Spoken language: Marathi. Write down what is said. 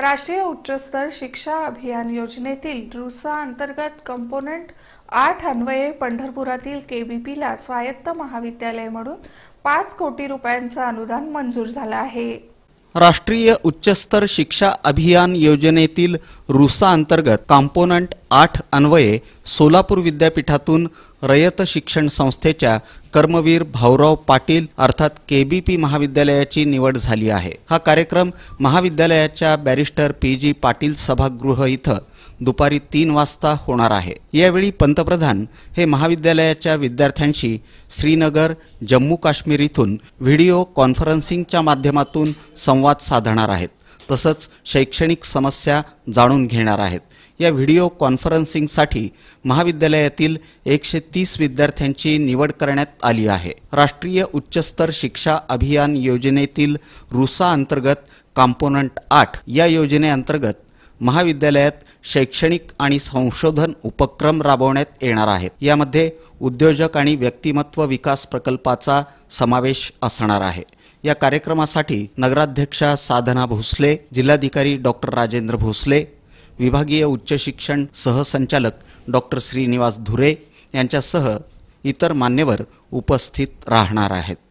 राष्ट्रीय उच्चस्तर शिक्षा अभियान योजनेतील रुसा अंतर्गत कंपोनंट आठ अन्वये पंढरपुरातील केबीपीला स्वायत्त महाविद्यालय म्हणून पाच कोटी रुपयांचं अनुदान मंजूर झालं आहे राष्ट्रीय उच्चस्तर शिक्षा अभियान योजनेतील रुसा अंतर्गत कॉम्पोनंट आठ अन्वये सोलापूर विद्यापीठातून रयत शिक्षण संस्थेच्या कर्मवीर भाऊराव पाटील अर्थात के बी पी महाविद्यालयाची निवड झाली आहे हा कार्यक्रम महाविद्यालयाच्या बॅरिस्टर पी जी पाटील सभागृह इथं दुपारी तीन वाजता होणार आहे यावेळी पंतप्रधान हे महाविद्यालयाच्या विद्यार्थ्यांशी श्रीनगर जम्मू काश्मीर इथून व्हिडिओ कॉन्फरन्सिंगच्या माध्यमातून संवाद साधणार आहेत तसंच शैक्षणिक समस्या जाणून घेणार आहेत या व्हिडिओ कॉन्फरन्सिंगसाठी महाविद्यालयातील एकशे तीस विद्यार्थ्यांची निवड करण्यात आली आहे राष्ट्रीय उच्चस्तर शिक्षा अभियान योजनेतील रुसा अंतर्गत कॉम्पोनंट आठ या योजनेअंतर्गत महाविद्यालयात शैक्षणिक आणि संशोधन उपक्रम राबवण्यात येणार आहेत यामध्ये उद्योजक आणि व्यक्तिमत्व विकास प्रकल्पाचा समावेश असणार आहे या कार्यक्रमासाठी नगराध्यक्षा साधना भोसले जिल्हाधिकारी डॉक्टर राजेंद्र भोसले विभागीय उच्च शिक्षण सहसंचालक डॉक्टर श्रीनिवास धुरे यांच्यासह इतर मान्यवर उपस्थित राहणार आहेत